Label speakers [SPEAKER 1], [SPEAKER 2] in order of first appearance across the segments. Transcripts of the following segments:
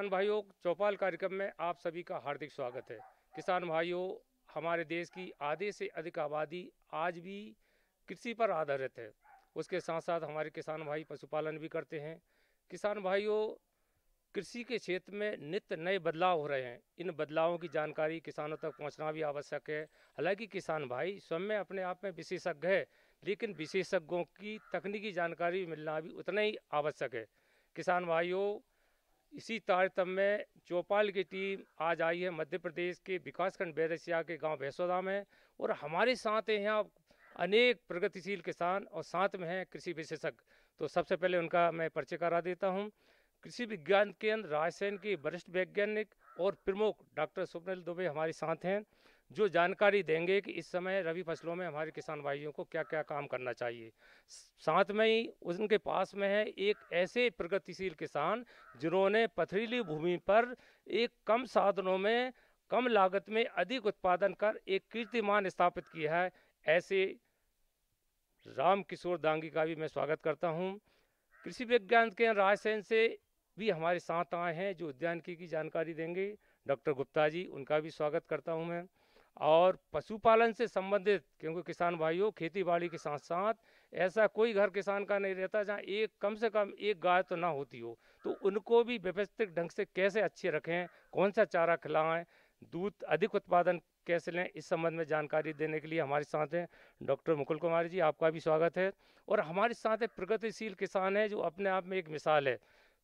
[SPEAKER 1] किसान भाइयों चौपाल कार्यक्रम में आप सभी का हार्दिक स्वागत है किसान भाइयों हमारे देश की आधे से अधिक आबादी आज भी कृषि पर आधारित है उसके साथ साथ हमारे किसान भाई पशुपालन भी करते हैं किसान भाइयों कृषि के क्षेत्र में नित्य नए बदलाव हो रहे हैं इन बदलावों की जानकारी किसानों तक पहुंचना भी आवश्यक है हालांकि किसान भाई स्वयं में अपने आप में विशेषज्ञ है लेकिन विशेषज्ञों की तकनीकी जानकारी मिलना भी उतना ही आवश्यक है किसान भाइयों इसी तारतम्य में चौपाल की टीम आज आई है मध्य प्रदेश के विकासखंड बैरसिया के गांव भैंसोधाम है और हमारे साथ हैं यहाँ अनेक प्रगतिशील किसान और साथ में हैं कृषि विशेषज्ञ तो सबसे पहले उनका मैं परिचय करा देता हूँ कृषि विज्ञान केंद्र रायसेन के वरिष्ठ वैज्ञानिक और प्रमुख डॉक्टर स्वप्निल दुबे हमारे साथ हैं जो जानकारी देंगे कि इस समय रबी फसलों में हमारे किसान भाइयों को क्या क्या काम करना चाहिए साथ में ही उनके पास में है एक ऐसे प्रगतिशील किसान जिन्होंने पथरीली भूमि पर एक कम साधनों में कम लागत में अधिक उत्पादन कर एक कीर्तिमान स्थापित किया है ऐसे राम किशोर दांगी का भी मैं स्वागत करता हूँ कृषि विज्ञान के रायसेन से भी हमारे साथ आए हैं जो उद्यानिकी की जानकारी देंगे डॉक्टर गुप्ता जी उनका भी स्वागत करता हूँ मैं और पशुपालन से संबंधित क्योंकि किसान भाइयों खेती बाड़ी के साथ साथ ऐसा कोई घर किसान का नहीं रहता जहाँ एक कम से कम एक गाय तो ना होती हो तो उनको भी व्यवस्थित ढंग से कैसे अच्छे रखें कौन सा चारा खिलाएं दूध अधिक उत्पादन कैसे लें इस संबंध में जानकारी देने के लिए हमारे साथ हैं डॉक्टर मुकुल कुमार जी आपका भी स्वागत है और हमारे साथ एक प्रगतिशील किसान है जो अपने आप में एक मिसाल है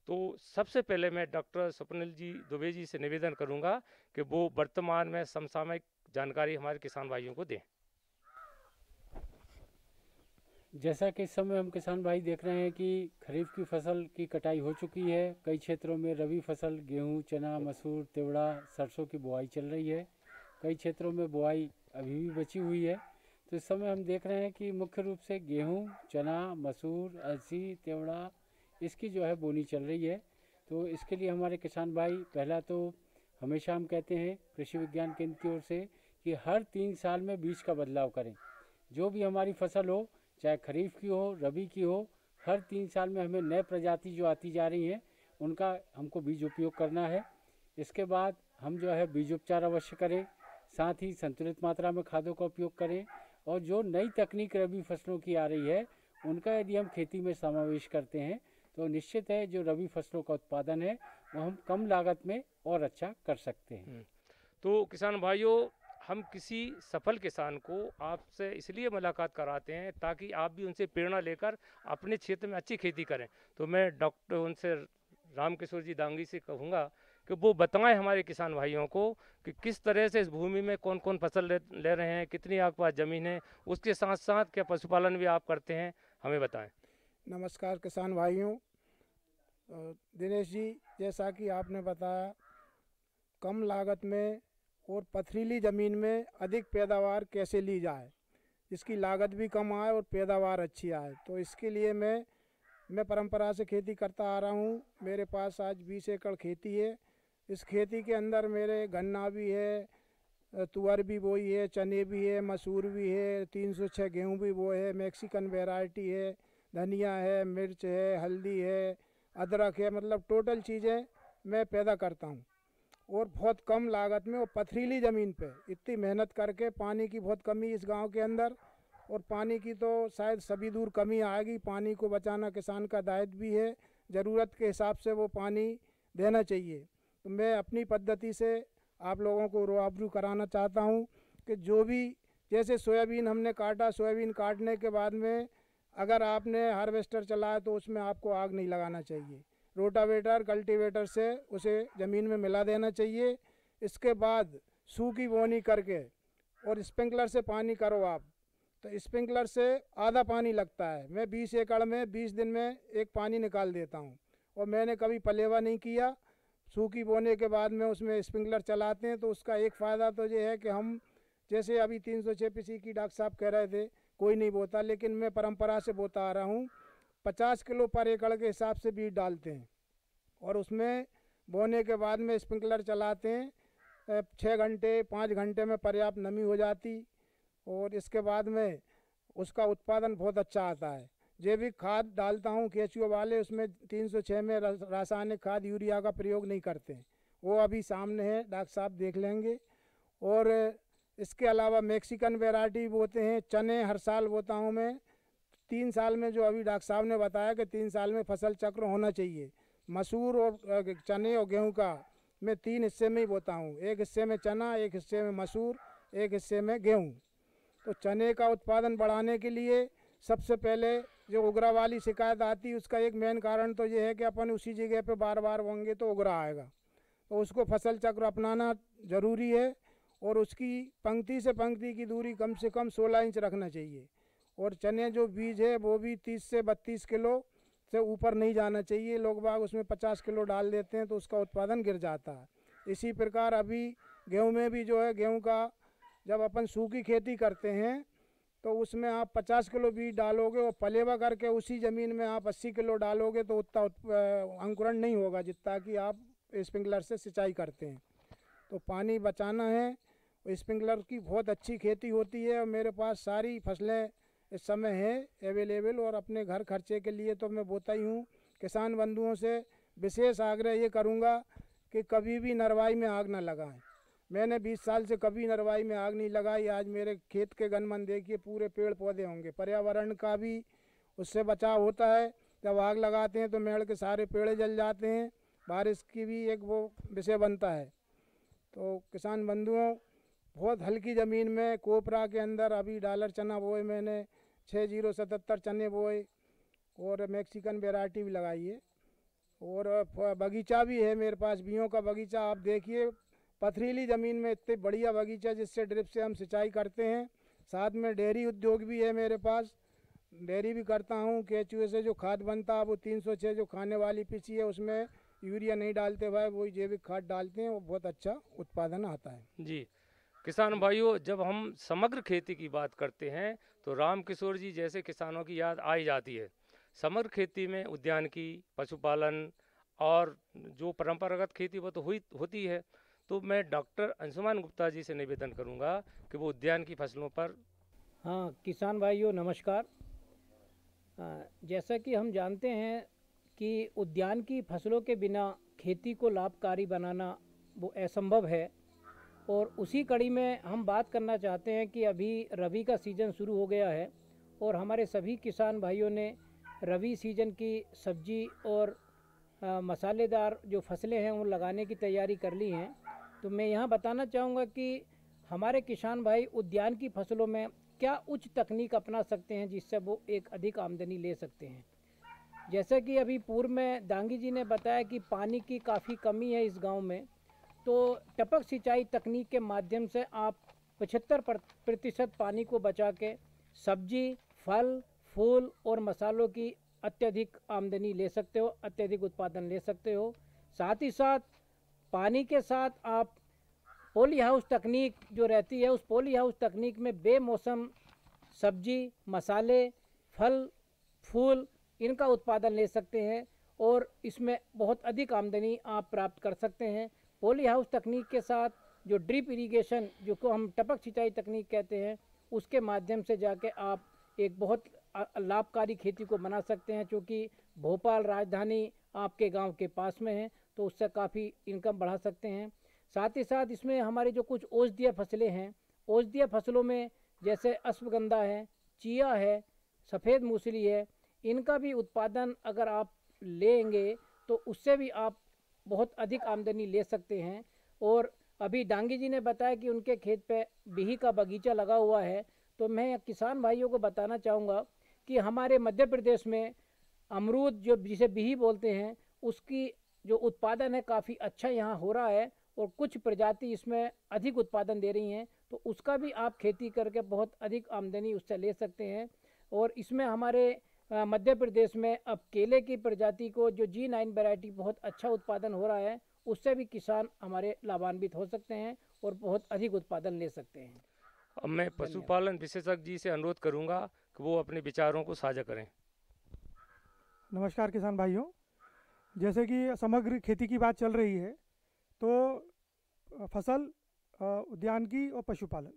[SPEAKER 1] तो सबसे पहले मैं डॉक्टर स्वप्निल जी दुबे जी से निवेदन करूंगा कि वो वर्तमान में समसामयिक जानकारी हमारे किसान भाइयों को दें
[SPEAKER 2] जैसा कि इस समय हम किसान भाई देख रहे हैं कि खरीफ की फसल की कटाई हो चुकी है कई क्षेत्रों में रबी फसल गेहूं, चना मसूर तेवड़ा सरसों की बुआई चल रही है कई क्षेत्रों में बुआई अभी भी बची हुई है तो इस समय हम देख रहे हैं कि मुख्य रूप से गेहूं, चना मसूर अलसी तेवड़ा इसकी जो है बोनी चल रही है तो इसके लिए हमारे किसान भाई पहला तो हमेशा हम कहते हैं कृषि विज्ञान केंद्र की ओर से कि हर तीन साल में बीज का बदलाव करें जो भी हमारी फसल हो चाहे खरीफ की हो रबी की हो हर तीन साल में हमें नए प्रजाति जो आती जा रही हैं उनका हमको बीज उपयोग करना है इसके बाद हम जो है बीज उपचार अवश्य करें साथ ही संतुलित मात्रा में खादों का उपयोग करें और जो नई तकनीक रबी फसलों की आ रही है उनका यदि हम खेती में समावेश करते हैं तो निश्चित है जो रबी फसलों का उत्पादन है वो हम कम लागत में और अच्छा कर सकते हैं हम्म।
[SPEAKER 1] तो किसान भाइयों हम किसी सफल किसान को आपसे इसलिए मुलाकात कराते हैं ताकि आप भी उनसे प्रेरणा लेकर अपने क्षेत्र में अच्छी खेती करें तो मैं डॉक्टर उनसे रामकिशोर जी दांगी से कहूँगा कि वो बताएं हमारे किसान भाइयों को कि किस तरह से इस भूमि में कौन कौन फसल ले, रहे हैं कितनी आपके पास ज़मीन है उसके साथ साथ क्या पशुपालन भी आप करते हैं हमें बताएं
[SPEAKER 3] नमस्कार किसान भाइयों दिनेश जी जैसा कि आपने बताया कम लागत में और पथरीली ज़मीन में अधिक पैदावार कैसे ली जाए इसकी लागत भी कम आए और पैदावार अच्छी आए तो इसके लिए मैं मैं परंपरा से खेती करता आ रहा हूँ मेरे पास आज बीस एकड़ खेती है इस खेती के अंदर मेरे गन्ना भी है तुअर भी बोई है चने भी है मसूर भी है तीन सौ छः गेहूँ भी बोए है मैक्सिकन वेराइटी है धनिया है मिर्च है हल्दी है अदरक है मतलब टोटल चीज़ें मैं पैदा करता हूँ और बहुत कम लागत में और पथरीली ज़मीन पे इतनी मेहनत करके पानी की बहुत कमी इस गांव के अंदर और पानी की तो शायद सभी दूर कमी आएगी पानी को बचाना किसान का दायित्व भी है ज़रूरत के हिसाब से वो पानी देना चाहिए तो मैं अपनी पद्धति से आप लोगों को रूआबरू कराना चाहता हूँ कि जो भी जैसे सोयाबीन हमने काटा सोयाबीन काटने के बाद में अगर आपने हार्वेस्टर चलाया तो उसमें आपको आग नहीं लगाना चाहिए रोटावेटर कल्टीवेटर से उसे ज़मीन में मिला देना चाहिए इसके बाद सूखी बोनी करके और स्प्रिंकलर से पानी करो आप तो स्प्रिंकलर से आधा पानी लगता है मैं 20 एकड़ में 20 दिन में एक पानी निकाल देता हूँ और मैंने कभी पलेवा नहीं किया सूखी बोने के बाद में उसमें स्प्रिंकलर चलाते हैं तो उसका एक फ़ायदा तो ये है कि हम जैसे अभी तीन सौ छः पीसी की डॉक्टर साहब कह रहे थे कोई नहीं बोता लेकिन मैं परंपरा से बोता आ रहा हूँ पचास किलो पर एकड़ के हिसाब से बीज डालते हैं और उसमें बोने के बाद में स्प्रिंकलर चलाते हैं छः घंटे पाँच घंटे में पर्याप्त नमी हो जाती और इसके बाद में उसका उत्पादन बहुत अच्छा आता है जैविक खाद डालता हूँ केचुए वाले उसमें तीन सौ छः में रासायनिक खाद यूरिया का प्रयोग नहीं करते हैं वो अभी सामने है डॉक्टर साहब देख लेंगे और इसके अलावा मैक्सिकन वेराइटी बोते हैं चने हर साल बोता हूँ मैं तीन साल में जो अभी डॉक्टर साहब ने बताया कि तीन साल में फसल चक्र होना चाहिए मसूर और चने और गेहूँ का मैं तीन हिस्से में ही बोता हूँ एक हिस्से में चना एक हिस्से में मसूर एक हिस्से में गेहूँ तो चने का उत्पादन बढ़ाने के लिए सबसे पहले जो उगरा वाली शिकायत आती है उसका एक मेन कारण तो ये है कि अपन उसी जगह पर बार बार होंगे तो उगरा आएगा तो उसको फसल चक्र अपनाना ज़रूरी है और उसकी पंक्ति से पंक्ति की दूरी कम से कम सोलह इंच रखना चाहिए और चने जो बीज है वो भी तीस से बत्तीस किलो से ऊपर नहीं जाना चाहिए लोग बाग उसमें पचास किलो डाल देते हैं तो उसका उत्पादन गिर जाता है इसी प्रकार अभी गेहूँ में भी जो है गेहूँ का जब अपन सूखी खेती करते हैं तो उसमें आप 50 किलो बीज डालोगे और पलेवा करके उसी ज़मीन में आप 80 किलो डालोगे तो उतना अंकुरण नहीं होगा जितना कि आप स्प्रिंकलर से सिंचाई करते हैं तो पानी बचाना है स्प्रिंकलर की बहुत अच्छी खेती होती है और मेरे पास सारी फसलें इस समय हैं अवेलेबल और अपने घर खर्चे के लिए तो मैं बोता ही हूँ किसान बंधुओं से विशेष आग्रह ये करूँगा कि कभी भी नरवाई में आग ना लगाएं मैंने 20 साल से कभी नरवाई में आग नहीं लगाई आज मेरे खेत के गनमन देखिए पूरे पेड़ पौधे होंगे पर्यावरण का भी उससे बचाव होता है जब आग लगाते हैं तो मेड़ के सारे पेड़ जल जाते हैं बारिश की भी एक वो विषय बनता है तो किसान बंधुओं बहुत हल्की ज़मीन में कोपरा के अंदर अभी डालर चना बोए मैंने छः जीरो सतहत्तर चने बोए और मैक्सिकन वेराइटी भी लगाई है और बगीचा भी है मेरे पास बीओं का बगीचा आप देखिए पथरीली ज़मीन में इतने बढ़िया बगीचा जिससे ड्रिप से हम सिंचाई करते हैं साथ में डेयरी उद्योग भी है मेरे पास डेयरी भी करता हूँ केचुए से जो खाद बनता है वो तीन सौ छः जो खाने वाली पीसी है उसमें यूरिया नहीं डालते भाई वही जैविक खाद डालते हैं वो बहुत अच्छा उत्पादन आता है
[SPEAKER 1] जी किसान भाइयों जब हम समग्र खेती की बात करते हैं तो राम किशोर जी जैसे किसानों की याद आई जाती है समग्र खेती में उद्यान की पशुपालन और जो परंपरागत खेती वो तो हुई होती है तो मैं डॉक्टर अंशुमान गुप्ता जी से निवेदन करूंगा कि वो उद्यान की फसलों पर
[SPEAKER 4] हाँ किसान भाइयों नमस्कार जैसा कि हम जानते हैं कि उद्यान की फसलों के बिना खेती को लाभकारी बनाना वो असंभव है और उसी कड़ी में हम बात करना चाहते हैं कि अभी रबी का सीज़न शुरू हो गया है और हमारे सभी किसान भाइयों ने रबी सीज़न की सब्जी और मसालेदार जो फसलें हैं वो लगाने की तैयारी कर ली हैं तो मैं यहाँ बताना चाहूँगा कि हमारे किसान भाई उद्यान की फसलों में क्या उच्च तकनीक अपना सकते हैं जिससे वो एक अधिक आमदनी ले सकते हैं जैसा कि अभी पूर्व में दांगी जी ने बताया कि पानी की काफ़ी कमी है इस गांव में तो टपक सिंचाई तकनीक के माध्यम से आप पचहत्तर प्रतिशत पानी को बचा के सब्जी फल फूल और मसालों की अत्यधिक आमदनी ले सकते हो अत्यधिक उत्पादन ले सकते हो साथ ही साथ पानी के साथ आप पोली हाउस तकनीक जो रहती है उस पोली हाउस तकनीक में बेमौसम सब्जी मसाले फल फूल इनका उत्पादन ले सकते हैं और इसमें बहुत अधिक आमदनी आप प्राप्त कर सकते हैं पोली हाउस तकनीक के साथ जो ड्रिप इरिगेशन जो को हम टपक सिंचाई तकनीक कहते हैं उसके माध्यम से जाके आप एक बहुत लाभकारी खेती को बना सकते हैं चूँकि भोपाल राजधानी आपके गांव के पास में है तो उससे काफ़ी इनकम बढ़ा सकते हैं साथ ही साथ इसमें हमारे जो कुछ औषधीय फसलें हैं औषधीय फसलों में जैसे अश्वगंधा है चिया है सफ़ेद मूसली है इनका भी उत्पादन अगर आप लेंगे तो उससे भी आप बहुत अधिक आमदनी ले सकते हैं और अभी डांगी जी ने बताया कि उनके खेत पे बिही का बगीचा लगा हुआ है तो मैं किसान भाइयों को बताना चाहूँगा कि हमारे मध्य प्रदेश में अमरूद जो जिसे बिही बोलते हैं उसकी जो उत्पादन है काफ़ी अच्छा यहाँ हो रहा है और कुछ प्रजाति इसमें अधिक उत्पादन दे रही हैं तो उसका भी आप खेती करके बहुत अधिक आमदनी उससे ले सकते हैं और इसमें हमारे मध्य प्रदेश में अब केले की प्रजाति को जो जी नाइन वेराइटी बहुत अच्छा उत्पादन हो रहा है उससे भी किसान हमारे लाभान्वित हो सकते हैं और बहुत अधिक उत्पादन ले सकते हैं
[SPEAKER 1] अब मैं पशुपालन विशेषज्ञ जी से अनुरोध करूंगा कि वो अपने विचारों को साझा करें
[SPEAKER 5] नमस्कार किसान भाइयों जैसे कि समग्र खेती की बात चल रही है तो फसल उद्यान की और पशुपालन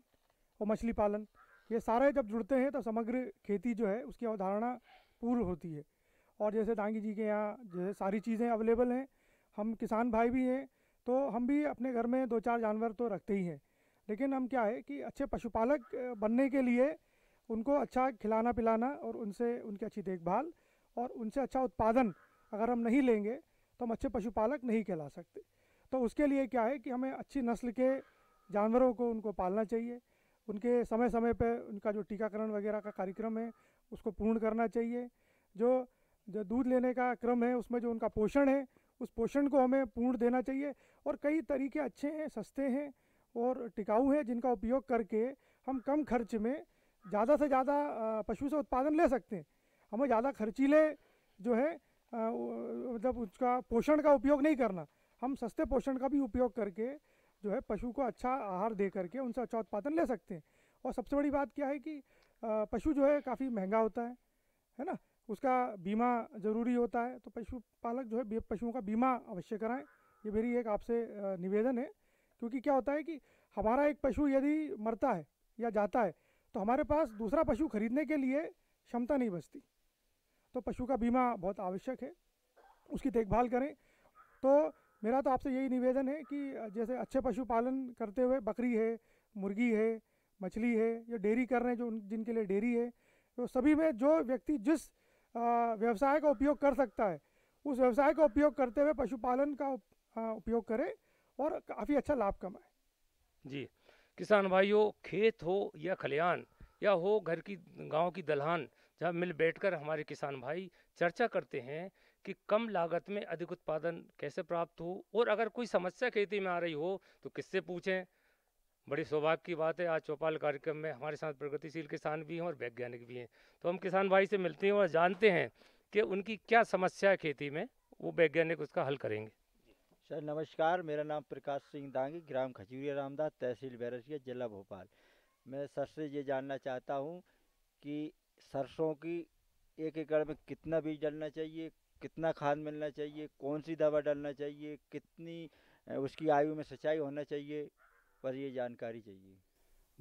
[SPEAKER 5] और मछली पालन ये सारे जब जुड़ते हैं तो समग्र खेती जो है उसकी अवधारणा पूर्व होती है और जैसे दांगी जी के यहाँ जैसे सारी चीज़ें अवेलेबल हैं हम किसान भाई भी हैं तो हम भी अपने घर में दो चार जानवर तो रखते ही हैं लेकिन हम क्या है कि अच्छे पशुपालक बनने के लिए उनको अच्छा खिलाना पिलाना और उनसे उनकी अच्छी देखभाल और उनसे अच्छा उत्पादन अगर हम नहीं लेंगे तो हम अच्छे पशुपालक नहीं कहला सकते तो उसके लिए क्या है कि हमें अच्छी नस्ल के जानवरों को उनको पालना चाहिए उनके समय समय पर उनका जो टीकाकरण वगैरह का कार्यक्रम है उसको पूर्ण करना चाहिए जो जो दूध लेने का क्रम है उसमें जो उनका पोषण है उस पोषण को हमें पूर्ण देना चाहिए और कई तरीके अच्छे हैं सस्ते हैं और टिकाऊ हैं जिनका उपयोग करके हम कम खर्च में ज़्यादा से ज़्यादा पशु से उत्पादन ले सकते हैं हमें ज़्यादा खर्चीले जो है मतलब उसका पोषण का उपयोग नहीं करना हम सस्ते पोषण का भी उपयोग करके जो है पशु को अच्छा आहार दे करके उनसे अच्छा उत्पादन ले सकते हैं और सबसे बड़ी बात क्या है कि पशु जो है काफ़ी महंगा होता है है ना उसका बीमा ज़रूरी होता है तो पशु पालक जो है पशुओं का बीमा अवश्य कराएं ये मेरी एक आपसे निवेदन है क्योंकि क्या होता है कि हमारा एक पशु यदि मरता है या जाता है तो हमारे पास दूसरा पशु खरीदने के लिए क्षमता नहीं बचती तो पशु का बीमा बहुत आवश्यक है उसकी देखभाल करें तो मेरा तो आपसे यही निवेदन है कि जैसे अच्छे पशुपालन करते हुए बकरी है मुर्गी है मछली है या डेयरी कर रहे हैं जो जिनके लिए डेयरी है तो सभी में जो व्यक्ति जिस व्यवसाय का उपयोग कर सकता है उस व्यवसाय का उपयोग करते हुए पशुपालन का उपयोग करे और काफ़ी अच्छा लाभ कमाए
[SPEAKER 1] जी किसान भाइयों खेत हो या खलिहान या हो घर की गांव की दलहान जहां मिल बैठकर हमारे किसान भाई चर्चा करते हैं कि कम लागत में अधिक उत्पादन कैसे प्राप्त हो और अगर कोई समस्या खेती में आ रही हो तो किससे पूछें बड़ी सौभाग्य की बात है आज चौपाल कार्यक्रम में हमारे साथ प्रगतिशील किसान भी हैं और वैज्ञानिक भी हैं तो हम किसान भाई से मिलते हैं और जानते हैं कि उनकी क्या समस्या है खेती में वो वैज्ञानिक उसका हल करेंगे
[SPEAKER 6] सर नमस्कार मेरा नाम प्रकाश सिंह दांगी ग्राम खजूरिया रामदास तहसील बैरसिया जिला भोपाल मैं सर से ये जानना चाहता हूँ कि सरसों की एक एकड़ में कितना बीज डालना चाहिए कितना खाद मिलना चाहिए कौन सी दवा डालना चाहिए कितनी उसकी आयु में सिंचाई होना चाहिए पर ये जानकारी चाहिए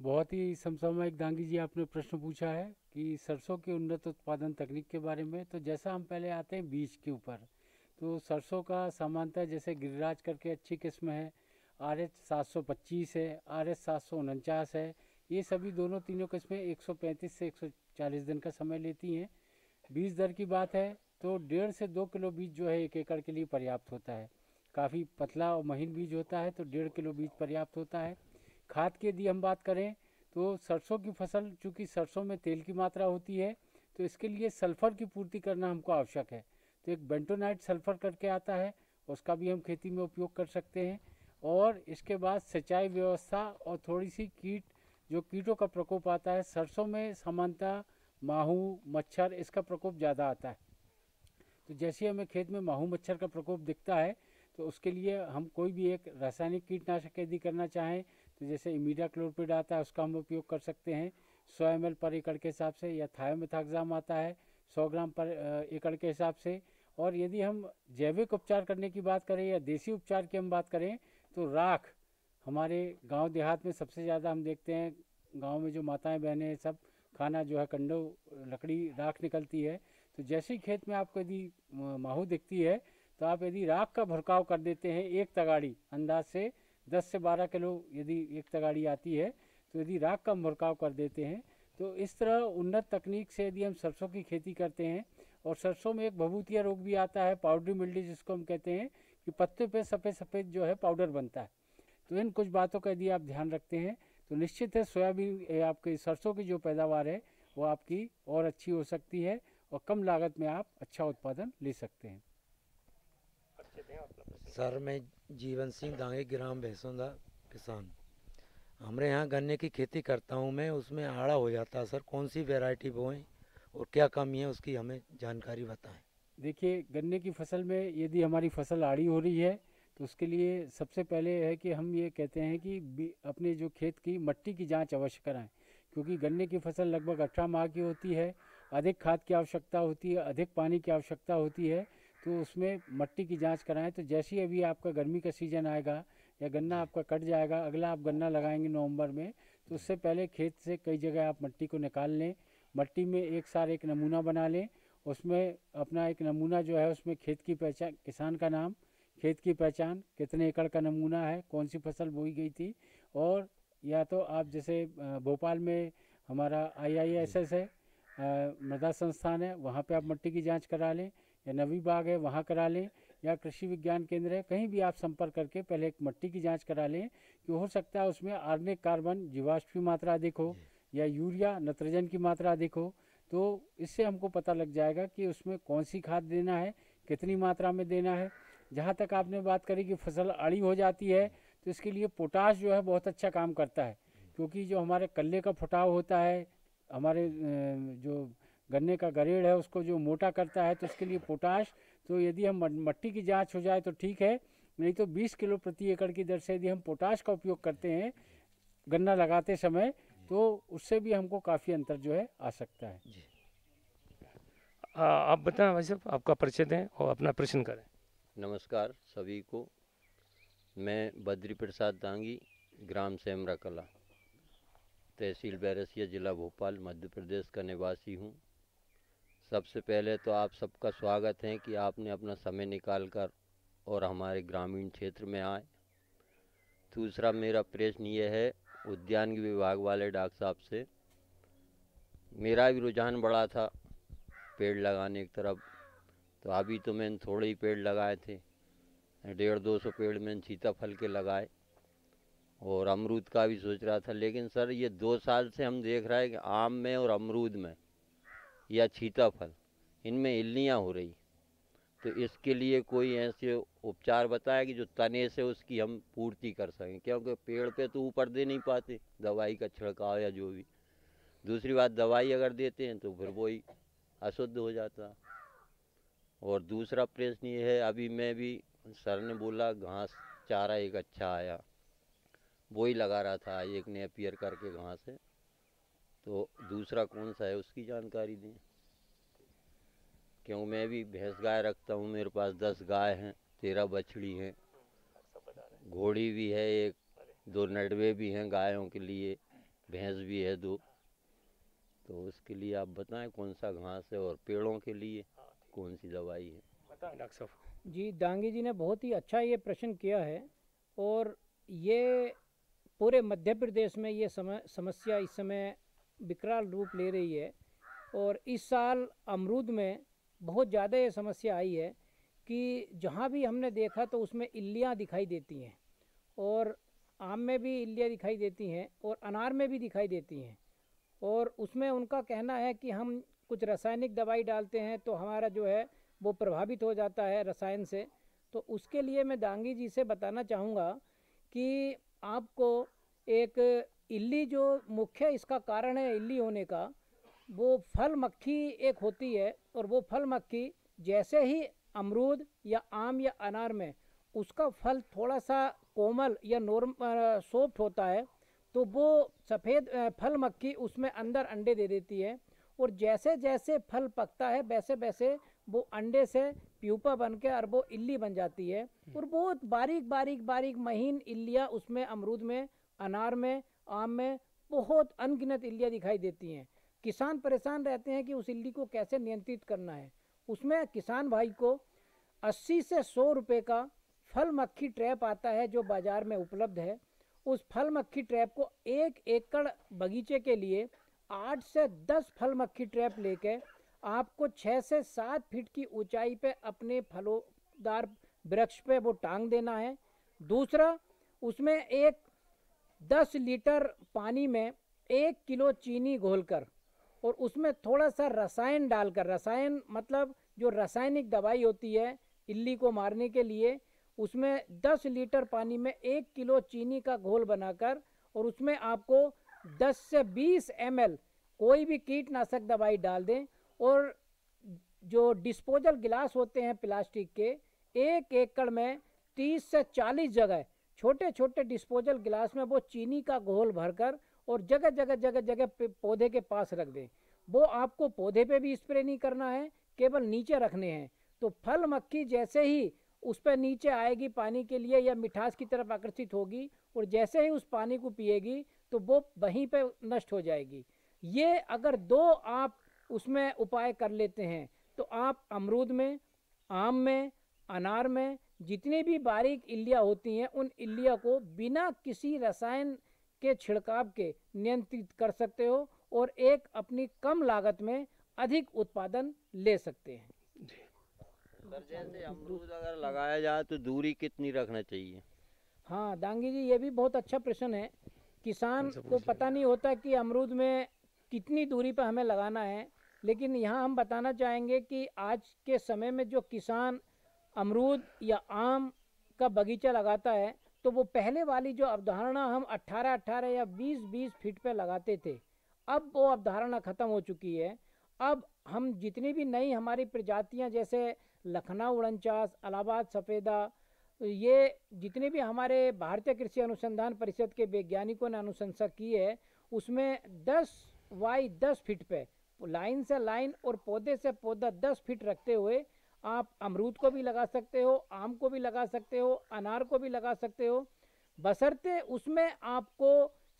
[SPEAKER 2] बहुत ही समसामयिक दांगी जी आपने प्रश्न पूछा है कि सरसों के उन्नत उत्पादन तकनीक के बारे में तो जैसा हम पहले आते हैं बीज के ऊपर तो सरसों का सामानता जैसे गिरिराज करके अच्छी किस्म है आर एच सात सौ पच्चीस है आर एच सात सौ उनचास है ये सभी दोनों तीनों किस्में एक सौ पैंतीस से एक सौ चालीस दिन का समय लेती हैं बीज दर की बात है तो डेढ़ से दो किलो बीज जो है एक एकड़ के लिए पर्याप्त होता है काफ़ी पतला और महीन बीज होता है तो डेढ़ किलो बीज पर्याप्त होता है खाद के यदि हम बात करें तो सरसों की फसल चूँकि सरसों में तेल की मात्रा होती है तो इसके लिए सल्फ़र की पूर्ति करना हमको आवश्यक है तो एक बेंटोनाइट सल्फ़र करके आता है उसका भी हम खेती में उपयोग कर सकते हैं और इसके बाद सिंचाई व्यवस्था और थोड़ी सी कीट जो कीटों का प्रकोप आता है सरसों में सामान्यतः माहू मच्छर इसका प्रकोप ज़्यादा आता है तो जैसे हमें खेत में माहू मच्छर का प्रकोप दिखता है तो उसके लिए हम कोई भी एक रासायनिक कीटनाशक यदि करना चाहें तो जैसे इमीडा क्लोरपिड आता है उसका हम उपयोग कर सकते हैं सौ एम पर एकड़ के हिसाब से या थायोमेथाग्जाम आता है सौ ग्राम पर एकड़ के हिसाब से और यदि हम जैविक उपचार करने की बात करें या देसी उपचार की हम बात करें तो राख हमारे गांव देहात में सबसे ज़्यादा हम देखते हैं गांव में जो माताएं बहनें सब खाना जो है कंडो लकड़ी राख निकलती है तो जैसे ही खेत में आपको यदि माहू दिखती है तो आप यदि राख का भड़काव कर देते हैं एक तगाड़ी अंदाज से 10 से 12 किलो यदि एक तगाड़ी आती है तो यदि राख का भड़काव कर देते हैं तो इस तरह उन्नत तकनीक से यदि हम सरसों की खेती करते हैं और सरसों में एक भभूतिया रोग भी आता है पाउडरी मिल्डी जिसको हम कहते हैं कि पत्ते पे सफ़ेद सफ़ेद जो है पाउडर बनता है तो इन कुछ बातों का यदि आप ध्यान रखते हैं तो निश्चित है सोयाबीन आपके सरसों की जो पैदावार है वो आपकी और अच्छी हो सकती है और कम लागत में आप अच्छा उत्पादन ले सकते हैं
[SPEAKER 6] सर मैं जीवन सिंह दांगे ग्राम भैंसों का किसान हमारे यहाँ गन्ने की खेती करता हूँ मैं उसमें आड़ा हो जाता है सर कौन सी वेराइटी बोएं और क्या कमी है उसकी हमें जानकारी बताएं देखिए
[SPEAKER 2] गन्ने की फसल में यदि हमारी फसल आड़ी हो रही है तो उसके लिए सबसे पहले है कि हम ये कहते हैं कि अपने जो खेत की मट्टी की जाँच अवश्य कराएँ क्योंकि गन्ने की फसल लगभग अठारह माह की होती है अधिक खाद की आवश्यकता होती है अधिक पानी की आवश्यकता होती है तो उसमें मट्टी की जांच कराएं तो जैसे ही अभी आपका गर्मी का सीज़न आएगा या गन्ना आपका कट जाएगा अगला आप गन्ना लगाएंगे नवंबर में तो उससे पहले खेत से कई जगह आप मट्टी को निकाल लें मट्टी में एक सार एक नमूना बना लें उसमें अपना एक नमूना जो है उसमें खेत की पहचान किसान का नाम खेत की पहचान कितने एकड़ का नमूना है कौन सी फसल बोई गई थी और या तो आप जैसे भोपाल में हमारा एस है मृदा संस्थान है वहाँ पे आप मट्टी की जांच करा लें या नवी बाग है वहाँ करा लें या कृषि विज्ञान केंद्र है कहीं भी आप संपर्क करके पहले एक मट्टी की जांच करा लें कि हो सकता है उसमें आर्निक कार्बन जीवाश्म की मात्रा अधिक हो या यूरिया नत्रजन की मात्रा अधिक हो तो इससे हमको पता लग जाएगा कि उसमें कौन सी खाद देना है कितनी मात्रा में देना है जहाँ तक आपने बात करी कि फसल अड़ी हो जाती है तो इसके लिए पोटाश जो है बहुत अच्छा काम करता है क्योंकि जो हमारे कल्ले का फुटाव होता है हमारे जो गन्ने का गरेड़ है उसको जो मोटा करता है तो उसके लिए पोटाश तो यदि हम मट्टी की जाँच हो जाए तो ठीक है नहीं तो 20 किलो प्रति एकड़ की दर से यदि हम पोटाश का उपयोग करते हैं गन्ना लगाते समय तो उससे भी हमको काफ़ी अंतर
[SPEAKER 6] जो है आ सकता है जी
[SPEAKER 1] आ, आप बताएं भाई साहब आपका परिचय दें और अपना प्रश्न करें
[SPEAKER 6] नमस्कार सभी को मैं बद्री प्रसाद दांगी ग्राम सेमरा कला तहसील बैरसिया ज़िला भोपाल मध्य प्रदेश का निवासी हूँ सबसे पहले तो आप सबका स्वागत है कि आपने अपना समय निकाल कर और हमारे ग्रामीण क्षेत्र में आए दूसरा मेरा प्रश्न ये है उद्यान विभाग वाले डॉक्टर साहब से मेरा भी रुझान बड़ा था पेड़ लगाने की तरफ तो अभी तो मैंने थोड़े ही पेड़ लगाए थे डेढ़ दो सौ पेड़ मैंने सीताफल के लगाए और अमरूद का भी सोच रहा था लेकिन सर ये दो साल से हम देख रहे हैं कि आम में और अमरूद में या छीताफल इनमें इल्लियाँ हो रही तो इसके लिए कोई ऐसे उपचार बताया कि जो तने से उसकी हम पूर्ति कर सकें क्योंकि पेड़ पे तो ऊपर दे नहीं पाते दवाई का छिड़काव या जो भी दूसरी बात दवाई अगर देते हैं तो फिर वही अशुद्ध हो जाता और दूसरा प्रश्न ये है अभी मैं भी सर ने बोला घास चारा एक अच्छा आया ही लगा रहा था एक ने अपियर करके घास है तो दूसरा कौन सा है उसकी जानकारी दें क्यों मैं भी भैंस गाय रखता हूँ मेरे पास दस गाय हैं तेरह बछड़ी हैं घोड़ी भी है एक दो नडवे भी हैं गायों के लिए भैंस भी है दो तो उसके लिए आप बताएं कौन सा घास है और पेड़ों के लिए कौन सी दवाई है
[SPEAKER 4] बताएं डॉक्टर साहब जी डांगी जी ने बहुत ही अच्छा ये प्रश्न किया है और ये पूरे मध्य प्रदेश में ये समस्या इस समय विकराल रूप ले रही है और इस साल अमरूद में बहुत ज़्यादा ये समस्या आई है कि जहाँ भी हमने देखा तो उसमें इल्लियाँ दिखाई देती हैं और आम में भी इल्लियाँ दिखाई देती हैं और अनार में भी दिखाई देती हैं और उसमें उनका कहना है कि हम कुछ रासायनिक दवाई डालते हैं तो हमारा जो है वो प्रभावित हो जाता है रसायन से तो उसके लिए मैं दांगी जी से बताना चाहूँगा कि आपको एक इल्ली जो मुख्य इसका कारण है इल्ली होने का वो फल मक्खी एक होती है और वो फल मक्खी जैसे ही अमरूद या आम या अनार में उसका फल थोड़ा सा कोमल या नॉर्म सॉफ्ट होता है तो वो सफ़ेद फल मक्खी उसमें अंदर अंडे दे देती है और जैसे जैसे फल पकता है वैसे वैसे वो अंडे से प्यूपा बन के और वो इल्ली बन जाती है और बहुत बारीक बारीक बारीक महीन इल्लियाँ उसमें अमरूद में अनार में आम में बहुत अनगिनत इल्लियाँ दिखाई देती हैं किसान परेशान रहते हैं कि उस इल्ली को कैसे नियंत्रित करना है उसमें किसान भाई को 80 से 100 रुपए का फल मक्खी ट्रैप आता है जो बाज़ार में उपलब्ध है उस फल मक्खी ट्रैप को एक एकड़ बगीचे के लिए आठ से दस फल मक्खी ट्रैप लेके आपको छः से सात फीट की ऊंचाई पे अपने फलोदार वृक्ष पे वो टांग देना है दूसरा उसमें एक दस लीटर पानी में एक किलो चीनी घोलकर और उसमें थोड़ा सा रसायन डालकर रसायन मतलब जो रासायनिक दवाई होती है इल्ली को मारने के लिए उसमें दस लीटर पानी में एक किलो चीनी का घोल बनाकर और उसमें आपको दस से बीस एम कोई भी कीटनाशक दवाई डाल दें और जो डिस्पोजल गिलास होते हैं प्लास्टिक के एक एकड़ में तीस से चालीस जगह छोटे छोटे डिस्पोजल गिलास में वो चीनी का घोल भरकर और जगह जगह जगह जगह पौधे के पास रख दें वो आपको पौधे पे भी स्प्रे नहीं करना है केवल नीचे रखने हैं तो फल मक्खी जैसे ही उस पर नीचे आएगी पानी के लिए या मिठास की तरफ आकर्षित होगी और जैसे ही उस पानी को पिएगी तो वो वहीं पे नष्ट हो जाएगी ये अगर दो आप उसमें उपाय कर लेते हैं तो आप अमरूद में आम में अनार में जितनी भी बारीक इल्लियाँ होती हैं उन इल्लिया को बिना किसी रसायन के छिड़काव के नियंत्रित कर सकते हो और एक अपनी कम लागत में अधिक उत्पादन ले सकते हैं सर जैसे अमरूद
[SPEAKER 6] अगर लगाया जाए तो दूरी कितनी रखना चाहिए
[SPEAKER 4] हाँ दांगी जी ये भी बहुत अच्छा प्रश्न है किसान को पता नहीं होता कि अमरूद में कितनी दूरी पर हमें लगाना है लेकिन यहाँ हम बताना चाहेंगे कि आज के समय में जो किसान अमरूद या आम का बगीचा लगाता है तो वो पहले वाली जो अवधारणा हम 18 18 या 20 20 फीट पे लगाते थे अब वो अवधारणा ख़त्म हो चुकी है अब हम जितनी भी नई हमारी प्रजातियां जैसे लखनऊ उड़नचास अलाहाबाद सफ़ेदा ये जितने भी हमारे भारतीय कृषि अनुसंधान परिषद के वैज्ञानिकों ने अनुशंसा की है उसमें 10 वाई 10 फीट पे लाइन से लाइन और पौधे से पौधा 10 फीट रखते हुए आप अमरूद को भी लगा सकते हो आम को भी लगा सकते हो अनार को भी लगा सकते हो बसरते उसमें आपको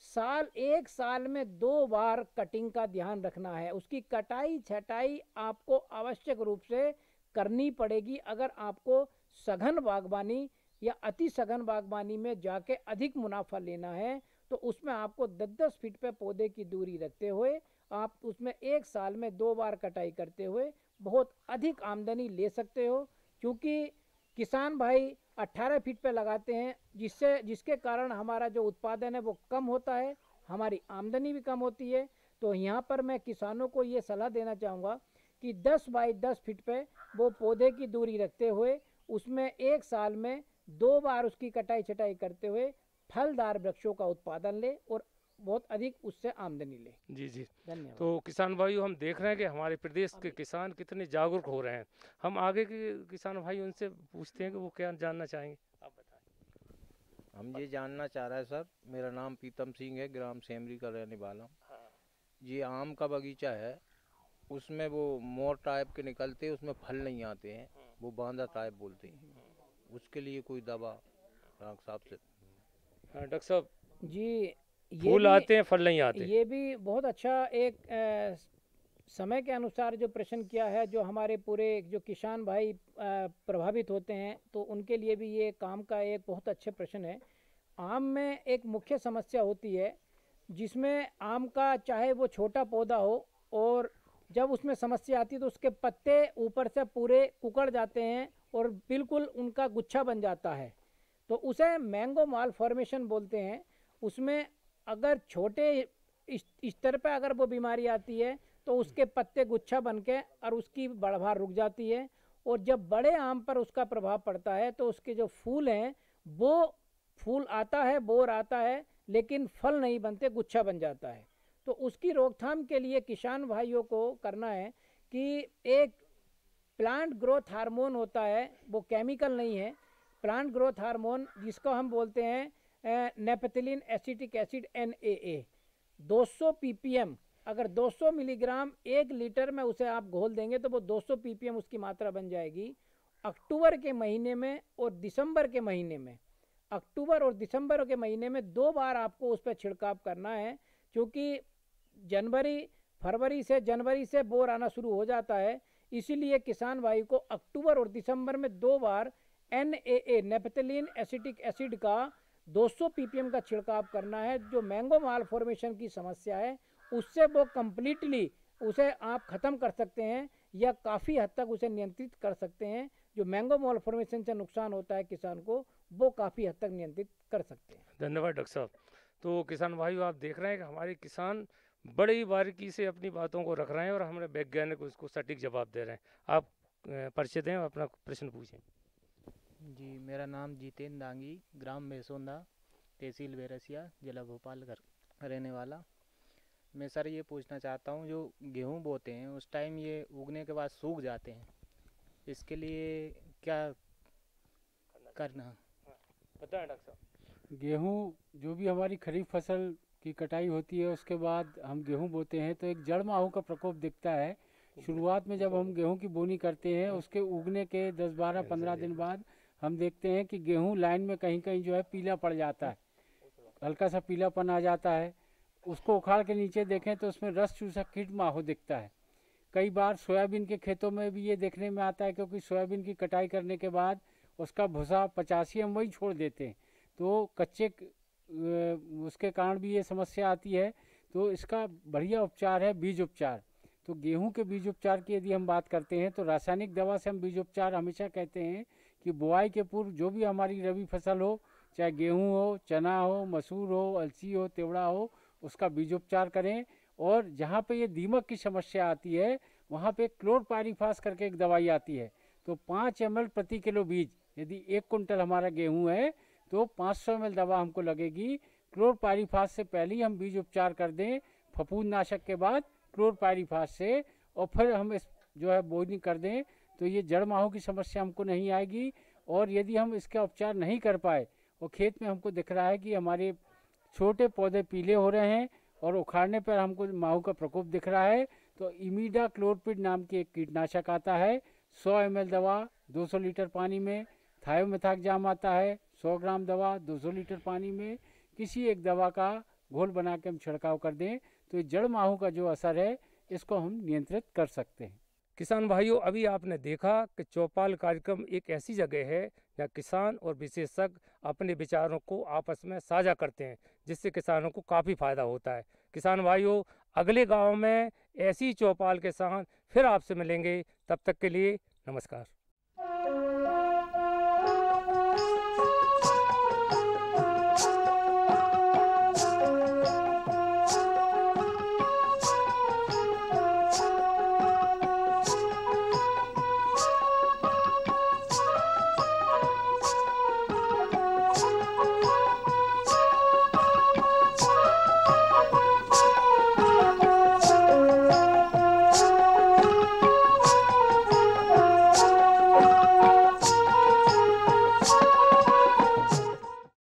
[SPEAKER 4] साल एक साल में दो बार कटिंग का ध्यान रखना है उसकी कटाई छटाई आपको आवश्यक रूप से करनी पड़ेगी अगर आपको सघन बागवानी या अति सघन बागवानी में जाके अधिक मुनाफा लेना है तो उसमें आपको दस दस फीट पे पौधे की दूरी रखते हुए आप उसमें एक साल में दो बार कटाई करते हुए बहुत अधिक आमदनी ले सकते हो क्योंकि किसान भाई 18 फीट पे लगाते हैं जिससे जिसके कारण हमारा जो उत्पादन है वो कम होता है हमारी आमदनी भी कम होती है तो यहाँ पर मैं किसानों को ये सलाह देना चाहूँगा कि 10 बाई 10 फीट पे वो पौधे की दूरी रखते हुए उसमें एक साल में दो बार उसकी कटाई छटाई करते हुए फलदार वृक्षों का उत्पादन ले और बहुत अधिक उससे आमदनी ले जी जी धन्यवाद
[SPEAKER 1] तो किसान भाइयों हम देख रहे हैं कि हमारे प्रदेश के किसान कितने जागरूक हो रहे हैं हम आगे के किसान भाई उनसे पूछते हैं कि वो क्या जानना चाहेंगे आप
[SPEAKER 6] बताएं हम ये जानना चाह रहे हैं सर मेरा नाम प्रीतम सिंह है ग्राम सेमरी का रहने वाला हूँ हाँ। ये आम का बगीचा है उसमें वो मोर टाइप के निकलते हैं उसमें फल नहीं आते हैं हाँ। वो बांधा टाइप बोलते हैं हाँ। उसके लिए कोई दवा डॉक्टर साहब से हाँ, डॉक्टर
[SPEAKER 4] साहब जी फूल आते हैं फल नहीं आते ये भी बहुत अच्छा एक समय के अनुसार जो प्रश्न किया है जो हमारे पूरे जो किसान भाई प्रभावित होते हैं तो उनके लिए भी ये काम का एक बहुत अच्छे प्रश्न है आम में एक मुख्य समस्या होती है जिसमें आम का चाहे वो छोटा पौधा हो और जब उसमें समस्या आती है तो उसके पत्ते ऊपर से पूरे कुकड़ जाते हैं और बिल्कुल उनका गुच्छा बन जाता है तो उसे मैंगो माल फॉर्मेशन बोलते हैं उसमें अगर छोटे स्तर पर अगर वो बीमारी आती है तो उसके पत्ते गुच्छा बन के और उसकी बढ़भार रुक जाती है और जब बड़े आम पर उसका प्रभाव पड़ता है तो उसके जो फूल हैं वो फूल आता है बोर आता है लेकिन फल नहीं बनते गुच्छा बन जाता है तो उसकी रोकथाम के लिए किसान भाइयों को करना है कि एक प्लांट ग्रोथ हार्मोन होता है वो केमिकल नहीं है प्लांट ग्रोथ हार्मोन जिसको हम बोलते हैं naphthalene acetic acid N A A दो सौ अगर 200 मिलीग्राम एक लीटर में उसे आप घोल देंगे तो वो 200 पीपीएम उसकी मात्रा बन जाएगी अक्टूबर के महीने में और दिसंबर के महीने में अक्टूबर और दिसंबर के महीने में दो बार आपको उस पर छिड़काव करना है क्योंकि जनवरी फरवरी से जनवरी से बोर आना शुरू हो जाता है इसीलिए किसान भाई को अक्टूबर और दिसंबर में दो बार एन ए एसिटिक एसिड का 200 पीपीएम का छिड़काव करना है जो मैंगो माल फॉर्मेशन की समस्या है उससे वो कम्प्लीटली उसे आप ख़त्म कर सकते हैं या काफ़ी हद तक उसे नियंत्रित कर सकते हैं जो मैंगो मॉल फॉर्मेशन से नुकसान होता है किसान को वो काफ़ी हद तक नियंत्रित कर सकते हैं
[SPEAKER 1] धन्यवाद डॉक्टर साहब तो किसान भाइयों आप देख रहे हैं कि हमारे किसान बड़ी बारीकी से अपनी बातों को रख रहे हैं और हमारे वैज्ञानिक उसको सटीक जवाब दे रहे हैं आप परिचय दें और अपना प्रश्न पूछें जी मेरा नाम जीतेन दांगी ग्राम भैसोंदा तहसील बेरसिया जिला भोपाल घर रहने वाला मैं सर ये पूछना चाहता हूँ जो गेहूँ बोते हैं उस टाइम ये उगने के बाद सूख जाते हैं इसके लिए क्या करना बताएं डॉक्टर साहब गेहूँ
[SPEAKER 2] जो भी हमारी खरीफ फसल की कटाई होती है उसके बाद हम गेहूँ बोते हैं तो एक जड़ माहू का प्रकोप दिखता है शुरुआत में जब हम गेहूँ की बोनी करते हैं उसके उगने के 10 12 15 दिन बाद हम देखते हैं कि गेहूँ लाइन में कहीं कहीं जो है पीला पड़ जाता है हल्का सा पीलापन आ जाता है उसको उखाड़ के नीचे देखें तो उसमें रस चूसा कीट माहो दिखता है कई बार सोयाबीन के खेतों में भी ये देखने में आता है क्योंकि सोयाबीन की कटाई करने के बाद उसका भूसा पचासी हम वही छोड़ देते हैं तो कच्चे उसके कारण भी ये समस्या आती है तो इसका बढ़िया उपचार है बीज उपचार तो गेहूं के बीज उपचार की यदि हम बात करते हैं तो रासायनिक दवा से हम बीज उपचार हमेशा कहते हैं कि बुआई के पूर्व जो भी हमारी रबी फसल हो चाहे गेहूं हो चना हो मसूर हो अलसी हो तेवड़ा हो उसका बीजोपचार करें और जहाँ पे ये दीमक की समस्या आती है वहाँ पे पारीफास करके एक दवाई आती है तो पाँच एम प्रति किलो बीज यदि एक कुंटल हमारा गेहूँ है तो पाँच सौ एम दवा हमको लगेगी क्लोर पारीफास से पहले ही हम बीज उपचार कर दें फफूंद नाशक के बाद क्लोर पारीफास से और फिर हम इस जो है बोरिंग कर दें तो ये जड़ माहों की समस्या हमको नहीं आएगी और यदि हम इसका उपचार नहीं कर पाए और खेत में हमको दिख रहा है कि हमारे छोटे पौधे पीले हो रहे हैं और उखाड़ने पर हमको माहू का प्रकोप दिख रहा है तो इमीडा क्लोरपिड नाम की एक कीटनाशक आता है 100 एम दवा 200 लीटर पानी में जाम आता है 100 ग्राम दवा 200 लीटर पानी में किसी एक दवा का घोल बना के हम छिड़काव कर दें तो जड़ माहू का जो असर है
[SPEAKER 1] इसको हम नियंत्रित कर सकते हैं किसान भाइयों अभी आपने देखा कि चौपाल कार्यक्रम एक ऐसी जगह है जहाँ किसान और विशेषज्ञ अपने विचारों को आपस में साझा करते हैं जिससे किसानों को काफ़ी फ़ायदा होता है किसान भाइयों अगले गांव में ऐसी चौपाल के साथ फिर आपसे मिलेंगे तब तक के लिए नमस्कार